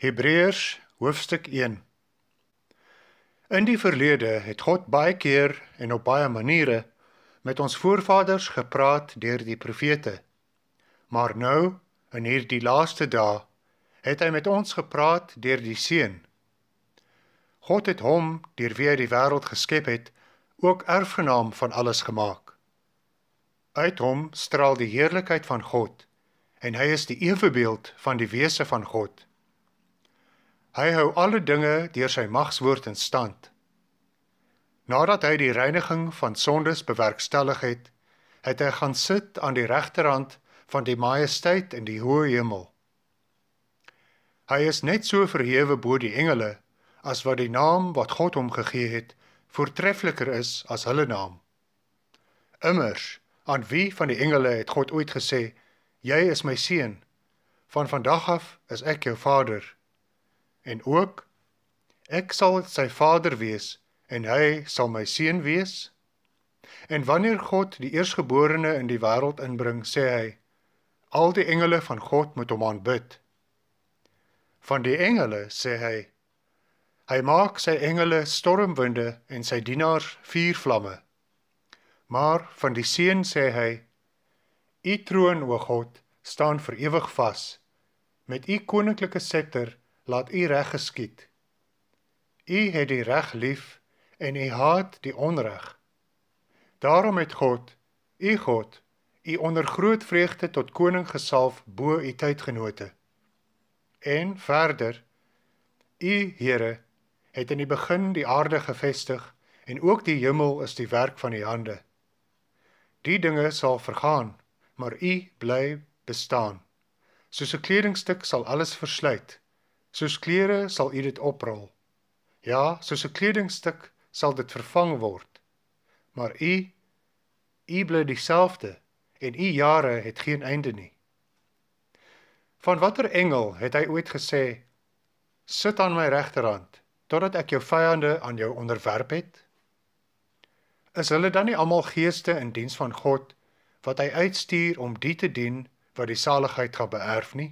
Hebreërs hoofstuk 1 In die verlede het God baie keer en op baie maniere met ons voorvaders gepraat deur die profete. Maar nou, in hierdie laaste dae, het hy met ons gepraat deur die seun. God het hom, deur wie hy die wêreld geskep het, ook erfgenaam van alles gemaak. Uit hom straal die heerlikheid van God en hy is die ewebeeld van die wese van God. Hy hou alle dinge deur sy magswoord in stand. Nadat hy die reiniging van sondes bewerkstellig het, het hy gaan sit aan die regterhand van die majesteit in die hoë hemel. Hy is net so verhewe bo die engele as wat die naam wat God hom gegee het, voortreffliker is as hulle naam. Immers, aan wie van die engele het God ooit gesê: "Jy is my seun. Van vandag af is ek jou vader." en ook ek sal sy vader wees en hy sal my seun wees. En wanneer God die eersgeborene in die wêreld inbring, sê hy: Al die engele van God moet hom aanbid. Van die engele sê hy: Hy maak sy engele stormwinde en sy dienaars vuurvlamme. Maar van die seun sê hy: U troon, o God, staan vir ewig vas. Met u koninklike scepter laat u reg geskied. U het die reg lief en u haat die onreg. Daarom het God, u God, u onder groot vreugde tot koning gesalf bo u tydgenote. En verder, u Here het in die begin die aarde gevestig en ook die hemel is die werk van u hande. Die dinge sal vergaan, maar u bly bestaan. Soos 'n kledingstuk sal alles versluit. Soos klere sal u dit oprol. Ja, soos 'n kledingstuk sal dit vervang word. Maar u u bly dieselfde en u jare het geen einde nie. Van watter engel het hy ooit gesê: Sit aan my regterhand totdat ek jou vyande aan jou onderwerp het? Is hulle dan nie almal geeste in diens van God wat hy uitstuur om die te dien wat die saligheid gaan beerf nie?